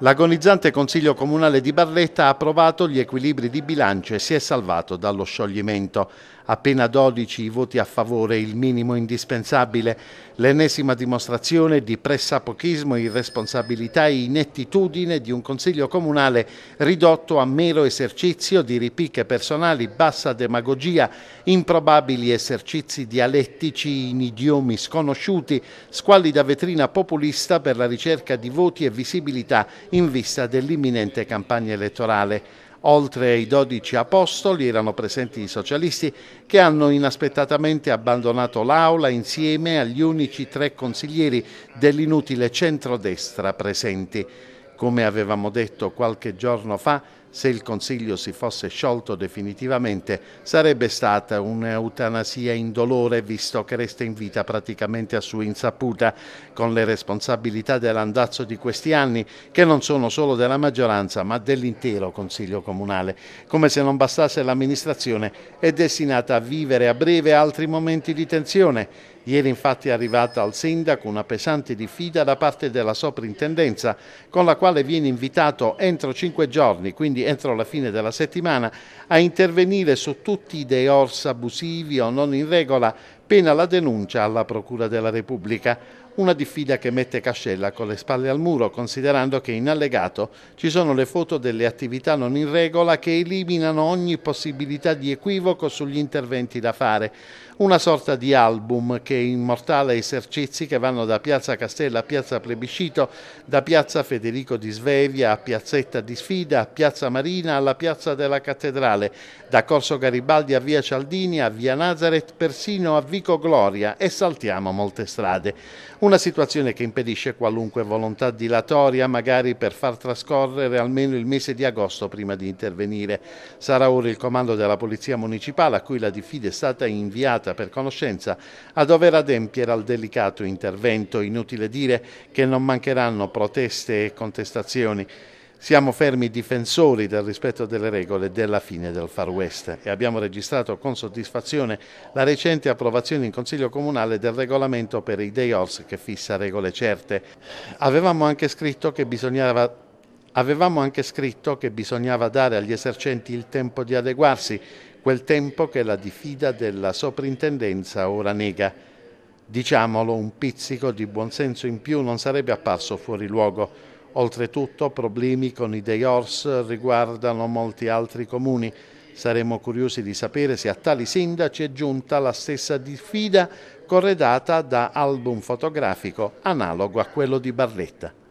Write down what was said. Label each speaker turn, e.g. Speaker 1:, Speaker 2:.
Speaker 1: L'agonizzante Consiglio Comunale di Barletta ha approvato gli equilibri di bilancio e si è salvato dallo scioglimento. Appena 12 i voti a favore, il minimo indispensabile. L'ennesima dimostrazione di pressapochismo, irresponsabilità e inettitudine di un Consiglio Comunale ridotto a mero esercizio di ripicche personali, bassa demagogia, improbabili esercizi dialettici in idiomi sconosciuti, squallida vetrina populista per la ricerca di voti e visibilità in vista dell'imminente campagna elettorale. Oltre ai 12 apostoli erano presenti i socialisti che hanno inaspettatamente abbandonato l'aula insieme agli unici tre consiglieri dell'inutile centrodestra presenti. Come avevamo detto qualche giorno fa, se il Consiglio si fosse sciolto definitivamente sarebbe stata un'eutanasia indolore visto che resta in vita praticamente a sua insaputa, con le responsabilità dell'andazzo di questi anni che non sono solo della maggioranza ma dell'intero Consiglio Comunale. Come se non bastasse l'amministrazione è destinata a vivere a breve altri momenti di tensione Ieri infatti è arrivata al sindaco una pesante diffida da parte della soprintendenza con la quale viene invitato entro cinque giorni, quindi entro la fine della settimana, a intervenire su tutti i deors abusivi o non in regola pena la denuncia alla Procura della Repubblica, una diffida che mette Cascella con le spalle al muro, considerando che in allegato ci sono le foto delle attività non in regola che eliminano ogni possibilità di equivoco sugli interventi da fare, una sorta di album che immortala esercizi che vanno da Piazza Castella a Piazza Plebiscito, da Piazza Federico di Svevia a Piazzetta di Sfida, a Piazza Marina alla Piazza della Cattedrale, da Corso Garibaldi a Via Cialdini, a Via Nazareth, persino a Via Enrico Gloria e saltiamo molte strade. Una situazione che impedisce qualunque volontà dilatoria, magari per far trascorrere almeno il mese di agosto prima di intervenire. Sarà ora il comando della Polizia Municipale, a cui la diffida è stata inviata per conoscenza, a dover adempiere al delicato intervento. Inutile dire che non mancheranno proteste e contestazioni. Siamo fermi difensori del rispetto delle regole della fine del Far West e abbiamo registrato con soddisfazione la recente approvazione in Consiglio Comunale del regolamento per i day horse che fissa regole certe. Avevamo anche scritto che bisognava Avevamo anche scritto che bisognava dare agli esercenti il tempo di adeguarsi, quel tempo che la diffida della soprintendenza ora nega. Diciamolo, un pizzico di buonsenso in più non sarebbe apparso fuori luogo. Oltretutto problemi con i day horse riguardano molti altri comuni. Saremmo curiosi di sapere se a tali sindaci è giunta la stessa diffida corredata da album fotografico analogo a quello di Barletta.